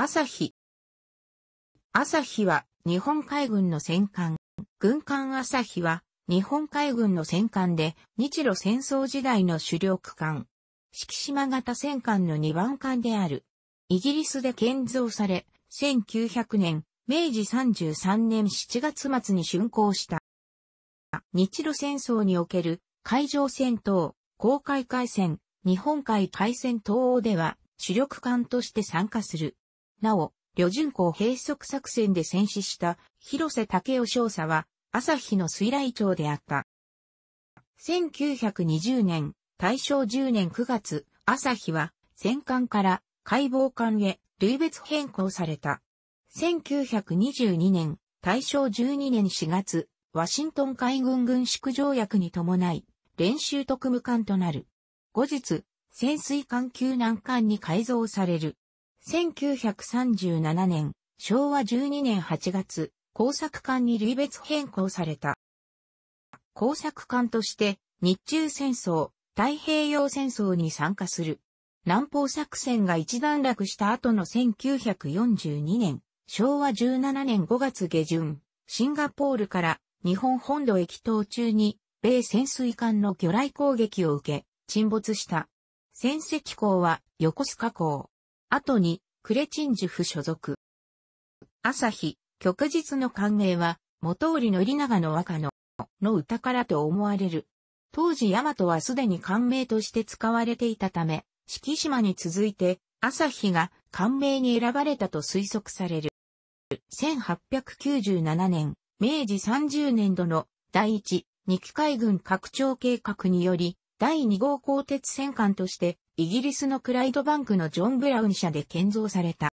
朝日。朝日は日本海軍の戦艦。軍艦朝日は日本海軍の戦艦で日露戦争時代の主力艦。敷島型戦艦の2番艦である。イギリスで建造され、1900年、明治33年7月末に竣工した。日露戦争における海上戦闘、公海海戦、日本海海戦東欧では主力艦として参加する。なお、旅順港閉塞作戦で戦死した広瀬武夫少佐は、朝日の水来町であった。1920年、大正10年9月、朝日は戦艦から解剖艦へ類別変更された。1922年、大正12年4月、ワシントン海軍軍縮条約に伴い、練習特務艦となる。後日、潜水艦救難艦に改造される。1937年、昭和12年8月、工作艦に類別変更された。工作艦として、日中戦争、太平洋戦争に参加する。南方作戦が一段落した後の1942年、昭和17年5月下旬、シンガポールから日本本土へ帰島中に、米潜水艦の魚雷攻撃を受け、沈没した。潜石港は横須賀港。後に、クレチンジュフ所属。朝日、旭日の歓迎は、元織の長の和歌の、の歌からと思われる。当時大和はすでに官名として使われていたため、四季島に続いて、朝日が官名に選ばれたと推測される。1897年、明治30年度の第一、二機海軍拡張計画により、第2号鋼鉄戦艦としてイギリスのクライドバンクのジョン・ブラウン社で建造された。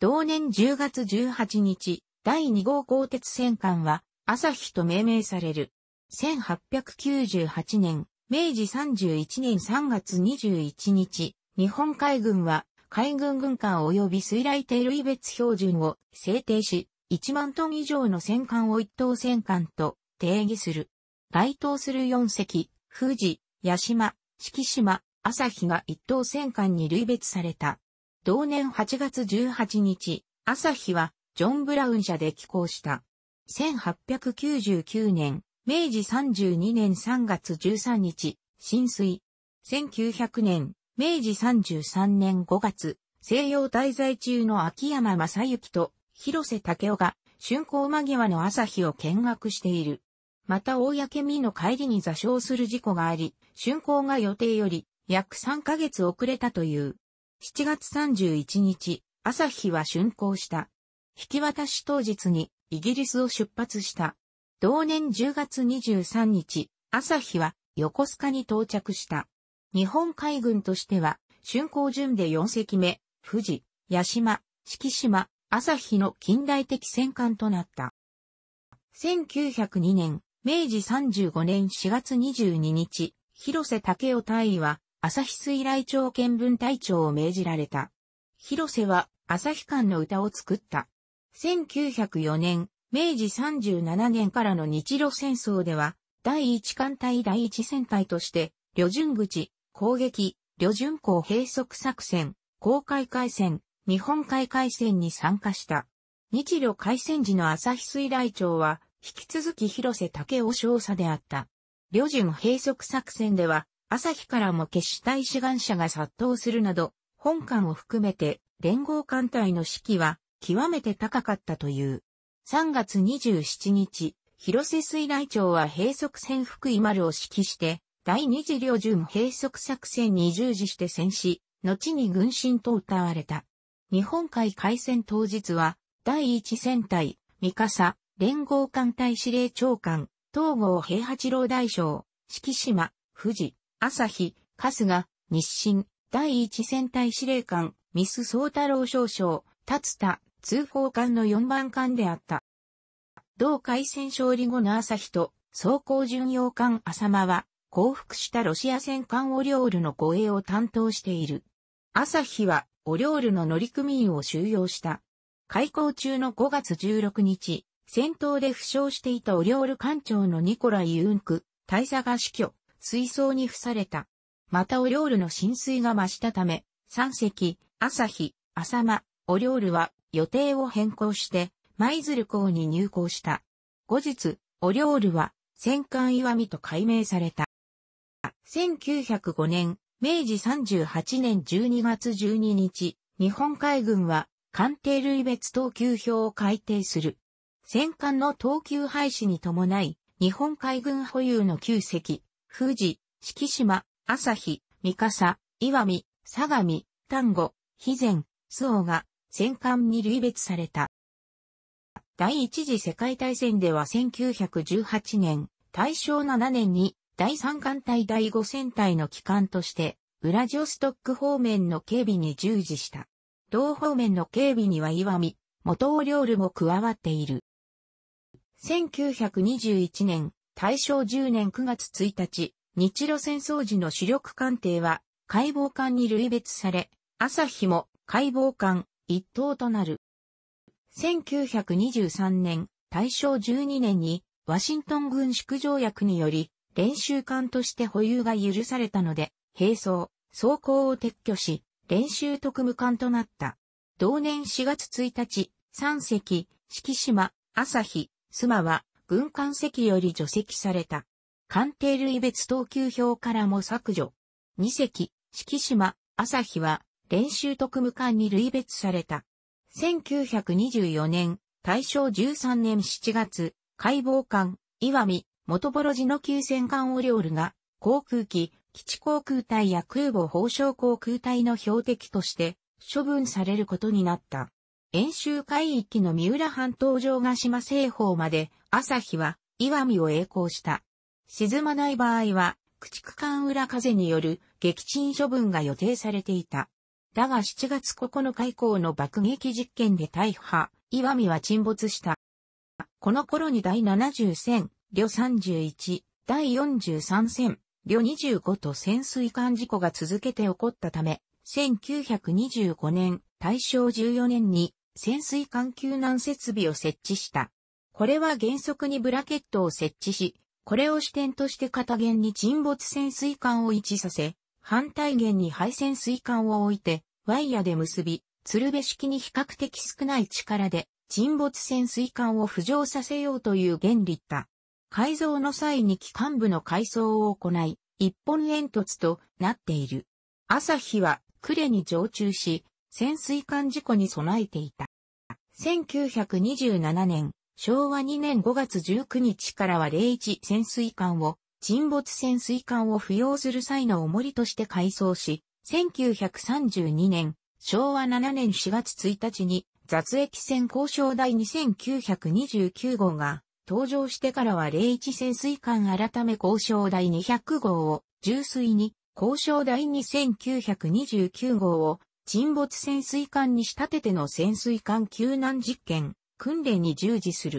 同年10月18日、第2号鋼鉄戦艦は、朝日と命名される。1898年、明治31年3月21日、日本海軍は、海軍軍艦及び水雷艇類別標準を制定し、1万トン以上の戦艦を一等戦艦と定義する。該当する4隻、富士、八島、四季島、朝日が一等戦艦に類別された。同年8月18日、朝日はジョン・ブラウン社で寄港した。1899年、明治32年3月13日、浸水。1900年、明治33年5月、西洋滞在中の秋山正幸と広瀬武夫が竣工間際の朝日を見学している。また、公見の帰りに座礁する事故があり、竣工が予定より約3ヶ月遅れたという。7月31日、朝日は竣工した。引き渡し当日にイギリスを出発した。同年10月23日、朝日は横須賀に到着した。日本海軍としては、竣工順で4隻目、富士、八島、四季島、朝日の近代的戦艦となった。1902年、明治35年4月22日、広瀬武雄大尉は朝日水雷町見分隊長を命じられた。広瀬は朝日館の歌を作った。1904年、明治37年からの日露戦争では、第一艦隊第一戦隊として、旅順口、攻撃、旅順港閉塞作戦、公海海戦、日本海海戦に参加した。日露海戦時の朝日水雷町は、引き続き広瀬武雄少佐であった。旅順閉塞作戦では、朝日からも決死隊志願者が殺到するなど、本艦を含めて連合艦隊の士気は極めて高かったという。3月27日、広瀬水雷町は閉塞船福井丸を指揮して、第二次領順閉塞作戦に従事して戦死、後に軍神と歌われた。日本海海戦当日は、第一戦隊、三笠、連合艦隊司令長官、東郷平八郎大将、四季島、富士、朝日、春日、日清、第一戦隊司令官、ミス・総太郎少将、達田、通報艦の4番艦であった。同海戦勝利後の朝日と、装甲巡洋艦浅間は、降伏したロシア戦艦オリョールの護衛を担当している。朝日は、オリョールの乗組員を収容した。開港中の5月16日、戦闘で負傷していたオリョール艦長のニコライ・ユンク、大佐が死去。水槽に付された。またオリョールの浸水が増したため、三隻、朝日、朝間、オリョールは予定を変更して、舞鶴港に入港した。後日、オリョールは戦艦岩見と改名された。1905年、明治38年12月12日、日本海軍は艦艇類別等級表を改定する。戦艦の等級廃止に伴い、日本海軍保有の9席、富士、四季島、朝日、三笠、岩見、相模、丹後、肥前、周防が戦艦に類別された。第一次世界大戦では1918年、大正7年に第三艦隊第五戦隊の機関として、ウラジオストック方面の警備に従事した。同方面の警備には岩見、元オールも加わっている。1921年、大正10年9月1日、日露戦争時の主力艦艇は、解剖艦に類別され、朝日も解剖艦一等となる。1923年、大正12年に、ワシントン軍縮条約により、練習艦として保有が許されたので、並走、走行を撤去し、練習特務艦となった。同年4月1日、三隻、四季島、朝日、妻は、軍艦席より除籍された。艦艇類別等級表からも削除。2隻、四季島、朝日は、練習特務艦に類別された。1924年、大正13年7月、解剖艦、岩見、元ボロジの急戦艦オリオルが、航空機、基地航空隊や空母砲送航空隊の標的として、処分されることになった。演習海域の三浦半島上ヶ島西方まで、朝日は、岩見を栄光した。沈まない場合は、駆逐艦裏風による撃沈処分が予定されていた。だが7月9日以降の爆撃実験で大破、岩見は沈没した。この頃に第70戦、旅31、第43戦、旅25と潜水艦事故が続けて起こったため、1925年、大正14年に潜水艦救難設備を設置した。これは原則にブラケットを設置し、これを支点として片舷に沈没潜水艦を位置させ、反対舷に配潜水艦を置いて、ワイヤで結び、鶴瓶式に比較的少ない力で、沈没潜水艦を浮上させようという原理だ。改造の際に機関部の改装を行い、一本煙突となっている。朝日は呉に常駐し、潜水艦事故に備えていた。1927年、昭和2年5月19日からは01潜水艦を、沈没潜水艦を付養する際の重りとして改装し、1932年、昭和7年4月1日に、雑液船交渉第2929号が、登場してからは01潜水艦改め交渉第200号を、重水に、交渉第2929号を、沈没潜水艦に仕立てての潜水艦救難実験、訓練に従事する。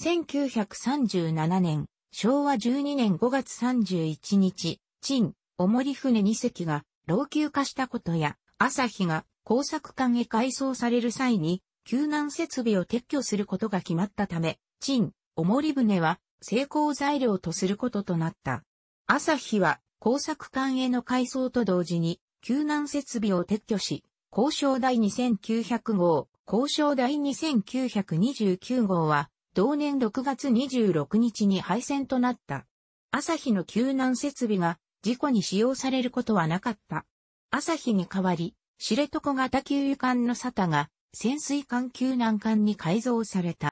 1937年、昭和12年5月31日、陳、重り船2隻が老朽化したことや、朝日が工作艦へ改装される際に、救難設備を撤去することが決まったため、陳、重り船は成功材料とすることとなった。朝日は工作艦への改装と同時に、救難設備を撤去し、交渉第2900号、交渉第2929号は、同年6月26日に廃線となった。朝日の救難設備が事故に使用されることはなかった。朝日に代わり、知床型給油艦のサタが潜水艦救難艦に改造された。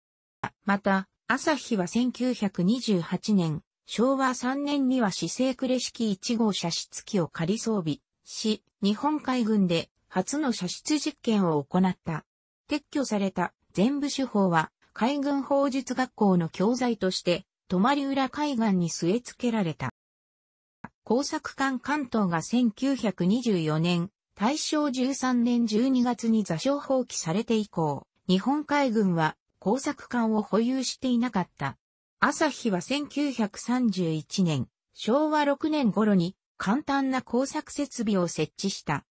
また、朝日は1928年、昭和3年には市政呉式1号車室機を仮装備、し、日本海軍で初の射出実験を行った。撤去された全部手法は海軍法術学校の教材として、泊浦海岸に据え付けられた。工作艦関東が1924年、大正13年12月に座礁放棄されて以降、日本海軍は工作艦を保有していなかった。朝日は1931年、昭和6年頃に簡単な工作設備を設置した。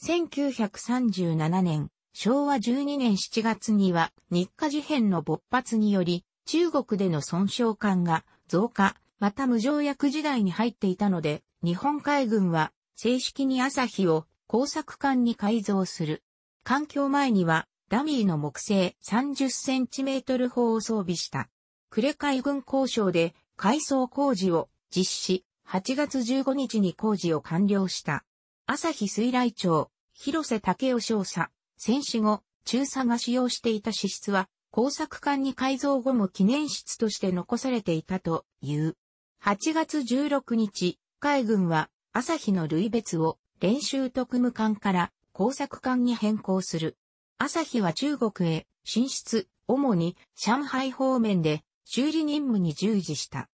1937年、昭和12年7月には日華事変の勃発により、中国での損傷感が増加、また無条約時代に入っていたので、日本海軍は正式に朝日を工作艦に改造する。環境前にはダミーの木製 30cm 砲を装備した。呉海軍交渉で改装工事を実施。8月15日に工事を完了した。朝日水来町、広瀬武雄少佐、戦死後、中佐が使用していた支出は、工作館に改造後も記念室として残されていたという。8月16日、海軍は朝日の類別を練習特務艦から工作艦に変更する。朝日は中国へ進出、主に上海方面で修理任務に従事した。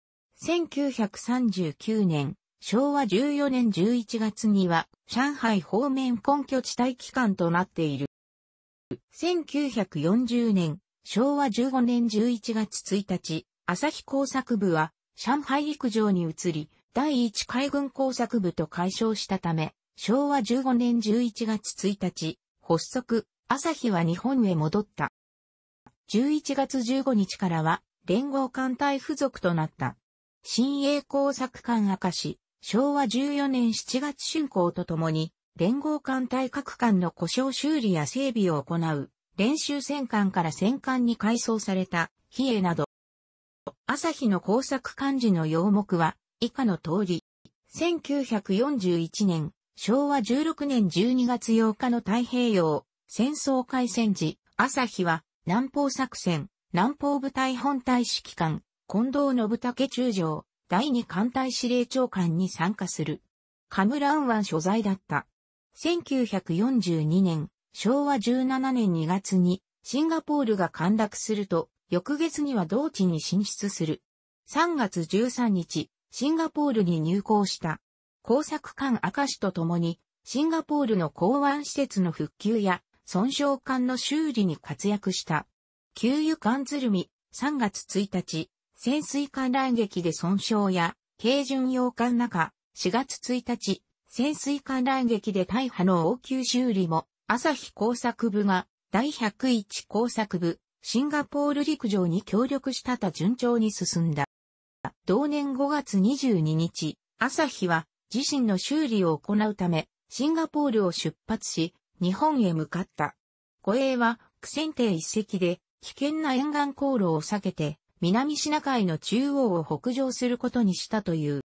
1939年、昭和14年11月には、上海方面根拠地帯機関となっている。1940年、昭和15年11月1日、朝日工作部は、上海陸上に移り、第一海軍工作部と解消したため、昭和15年11月1日、発足、朝日は日本へ戻った。11月15日からは、連合艦隊付属となった。新栄工作館明石、昭和14年7月竣工とともに、連合艦隊各艦の故障修理や整備を行う、練習戦艦から戦艦に改装された、比叡など。朝日の工作漢字の要目は、以下の通り。1941年、昭和16年12月8日の太平洋戦争開戦時、朝日は南方作戦、南方部隊本隊指揮官、近藤信武中将、第二艦隊司令長官に参加する。カムラン湾所在だった。1942年、昭和17年2月に、シンガポールが陥落すると、翌月には同地に進出する。3月13日、シンガポールに入港した。工作艦明石と共に、シンガポールの港湾施設の復旧や、損傷艦の修理に活躍した。給油艦鶴見、3月1日、潜水艦乱撃で損傷や、軽巡洋艦中、4月1日、潜水艦乱撃で大破の応急修理も、朝日工作部が、第101工作部、シンガポール陸上に協力したた順調に進んだ。同年5月22日、朝日は自身の修理を行うため、シンガポールを出発し、日本へ向かった。護衛は、苦戦艇一隻で、危険な沿岸航路を避けて、南シナ海の中央を北上することにしたという。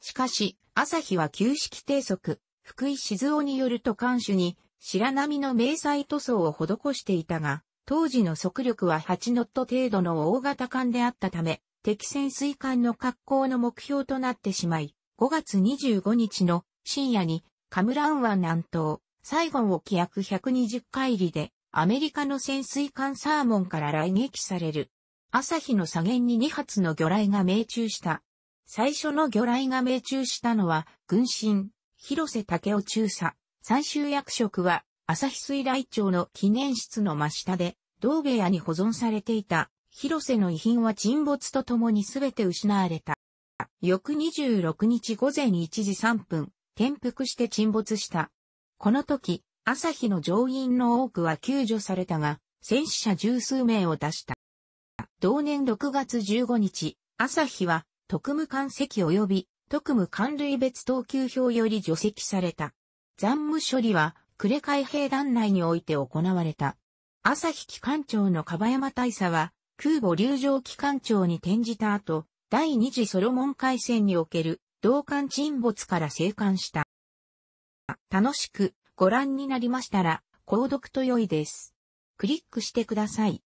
しかし、朝日は旧式低速、福井静雄によると艦首に白波の迷彩塗装を施していたが、当時の速力は8ノット程度の大型艦であったため、敵潜水艦の格好の目標となってしまい、5月25日の深夜にカムラン湾南東、サイゴン沖約120海里でアメリカの潜水艦サーモンから来撃される。朝日の左舷に2発の魚雷が命中した。最初の魚雷が命中したのは、軍神、広瀬武雄中佐、三州役職は、朝日水雷町の記念室の真下で、同部屋に保存されていた、広瀬の遺品は沈没とともに全て失われた。翌26日午前1時3分、転覆して沈没した。この時、朝日の乗員の多くは救助されたが、戦死者十数名を出した。同年6月15日、朝日は、特務艦籍及び、特務艦類別等級表より除籍された。残務処理は、呉海兵団内において行われた。朝日機関長の樺山大佐は、空母流上機関長に転じた後、第二次ソロモン海戦における、同艦沈没から生還した。楽しくご覧になりましたら、購読と良いです。クリックしてください。